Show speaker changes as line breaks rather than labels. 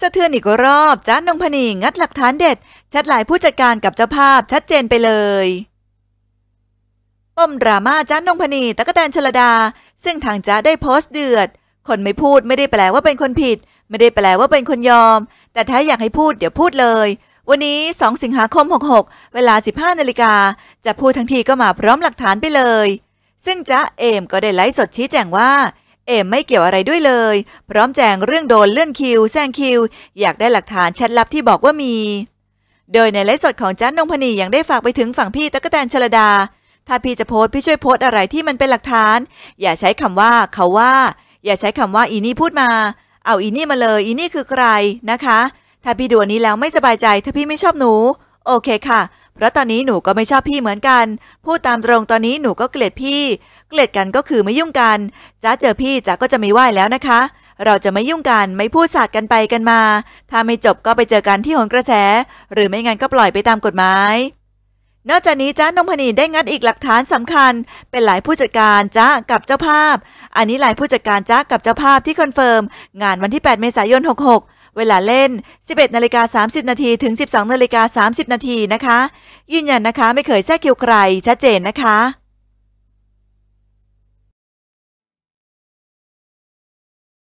สะเทือนอีกรอบจ้านงพนีงัดหลักฐานเด็ด ชัดหลายผู้จัดการกับเจ้าภาพชัดเจนไปเลยปมดราม่าจ้านงพนีตะกแตนชลดา ซึ่งทางจ้าได้โพสต์เดือด คนไม่พูดไม่ได้แปลว่าเป็นคนผิด ไม่ได้แปลว่าเป็นคนยอม แต่ถ้าอยากให้พูดเดี๋ยวพูดเลย วันนี้ 2 สิงหาคม 66 เวลา 15 นาฬิกาจะพูดทั้งทีก็มาพร้อมหลักฐานไปเลย ซึ่งจ้าเอมก็ได้ไลฟ์สดชี้แจงว่าเอมไม่เกี่ยวอะไรด้วยเลย พร้อมแจงเรื่องโดนเลื่อนคิวแซงคิว อยากได้หลักฐานแชทลับที่บอกว่ามี โดยในไลฟ์สดของจ้านงพนียังได้ฝากไปถึงฝั่งพี่ตะกแตนชลดา ถ้าพี่จะโพสพี่ช่วยโพสอะไรที่มันเป็นหลักฐาน อย่าใช้คำว่าเขาว่า อย่าใช้คำว่าอีนี่พูดมา เอาอีนี่มาเลยอีนี่คือใครนะคะ ถ้าพี่ดูนี้แล้วไม่สบายใจถ้าพี่ไม่ชอบหนูโอเคค่ะ เพราะตอนนี้หนูก็ไม่ชอบพี่เหมือนกัน พูดตามตรงตอนนี้หนูก็เกลียดพี่ เกลียดกันก็คือไม่ยุ่งกันจ้าเจอพี่จ้าก็จะไม่ไหวแล้วนะคะ เราจะไม่ยุ่งกันไม่พูดสาดกันไปกันมา ถ้าไม่จบก็ไปเจอกันที่หนกระแส หรือไม่งั้นก็ปล่อยไปตามกฎหมาย นอกจากนี้จ้านงพนีได้งัดอีกหลักฐานสำคัญ เป็นหลายผู้จัดการจ้ากับเจ้าภาพ อันนี้หลายผู้จัดการจ้ากับเจ้าภาพที่คอนเฟิร์มงานวันที่8เมษายน 66เวลาเล่น 11นาฬิกา30นาทีถึง 12นาฬิกา30นาทีนะคะ ยืนยันนะคะไม่เคยแทรกคิวใครชัดเจนนะคะ